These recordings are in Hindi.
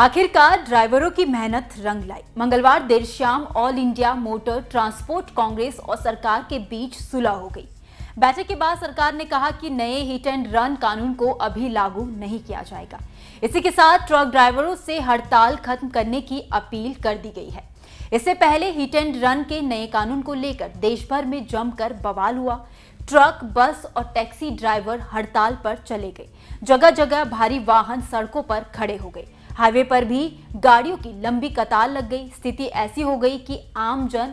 आखिरकार ड्राइवरों की मेहनत रंग लाई मंगलवार देर शाम All India Motor Transport Congress और सरकार के बीच सुलह हो गई बैठक के बाद सरकार ने कहा कि नए हिट एंड रन कानून को अभी लागू नहीं किया जाएगा इसी के साथ ट्रक ड्राइवरों से हड़ताल खत्म करने की अपील कर दी गई है इससे पहले हिट एंड रन के नए कानून को लेकर देश भर में जमकर बवाल हुआ ट्रक बस और टैक्सी ड्राइवर हड़ताल पर चले गए जगह जगह भारी वाहन सड़कों पर खड़े हो गए हाईवे पर भी गाड़ियों की लंबी कतार लग गई स्थिति ऐसी हो गई कि आम जन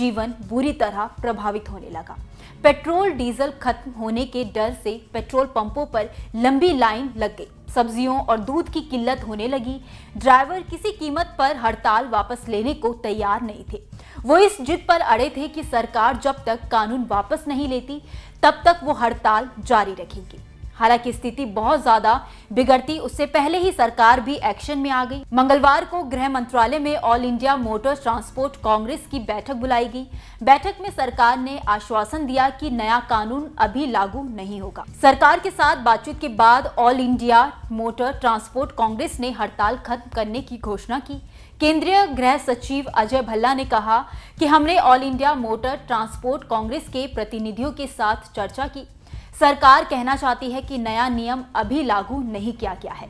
जीवन बुरी तरह प्रभावित होने लगा पेट्रोल डीजल खत्म होने के डर से पेट्रोल पंपों पर लंबी लाइन लग गई सब्जियों और दूध की किल्लत होने लगी ड्राइवर किसी कीमत पर हड़ताल वापस लेने को तैयार नहीं थे वो इस जिद पर अड़े थे कि सरकार जब तक कानून वापस नहीं लेती तब तक वो हड़ताल जारी रखेगी हालांकि स्थिति बहुत ज्यादा बिगड़ती उससे पहले ही सरकार भी एक्शन में आ गई मंगलवार को गृह मंत्रालय में All India Motor Transport Congress की बैठक बुलाई गई बैठक में सरकार ने आश्वासन दिया कि नया कानून अभी लागू नहीं होगा सरकार के साथ बातचीत के बाद All India Motor Transport Congress ने हड़ताल खत्म करने की घोषणा की केंद्रीय गृह सचिव अजय भल्ला ने कहा कि हमने All India Motor Transport Congress के प्रतिनिधियों के साथ चर्चा की सरकार कहना चाहती है कि नया नियम अभी लागू नहीं किया गया है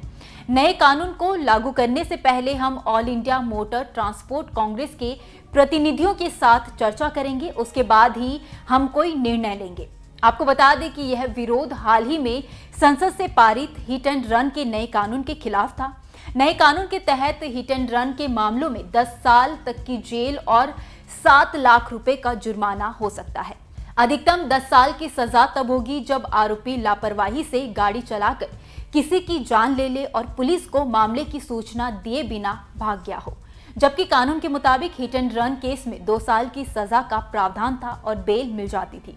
नए कानून को लागू करने से पहले हम All India Motor Transport Congress के प्रतिनिधियों के साथ चर्चा करेंगे उसके बाद ही हम कोई निर्णय लेंगे आपको बता दें कि यह विरोध हाल ही में संसद से पारित हिट एंड रन के नए कानून के खिलाफ था नए कानून के तहत हिट एंड रन के मामलों में 10 साल तक की जेल और 7 लाख रुपए का जुर्माना हो सकता है अधिकतम 10 साल की सजा तब होगी जब आरोपी लापरवाही से गाड़ी चलाकर किसी की जान ले ले और पुलिस को मामले की सूचना दिए बिना भाग गया हो जबकि कानून के मुताबिक हिट एंड रन केस में दो साल की सजा का प्रावधान था और बेल मिल जाती थी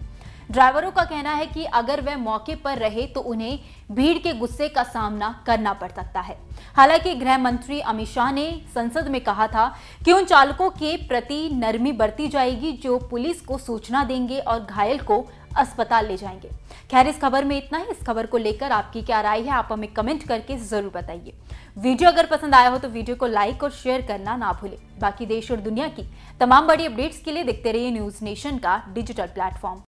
ड्राइवरों का कहना है कि अगर वह मौके पर रहे तो उन्हें भीड़ के गुस्से का सामना करना पड़ सकता है हालांकि गृह मंत्री अमित शाह ने संसद में कहा था कि उन चालकों के प्रति नरमी बरती जाएगी जो पुलिस को सूचना देंगे और घायल को अस्पताल ले जाएंगे खैर इस खबर में इतना ही इस खबर को लेकर आपकी क्या राय है आप हमें कमेंट करके जरूर बताइए वीडियो अगर पसंद आया हो तो वीडियो को लाइक और शेयर करना ना भूले बाकी देश और दुनिया की तमाम बड़ी अपडेट्स के लिए देखते रहिए न्यूज नेशन का डिजिटल प्लेटफॉर्म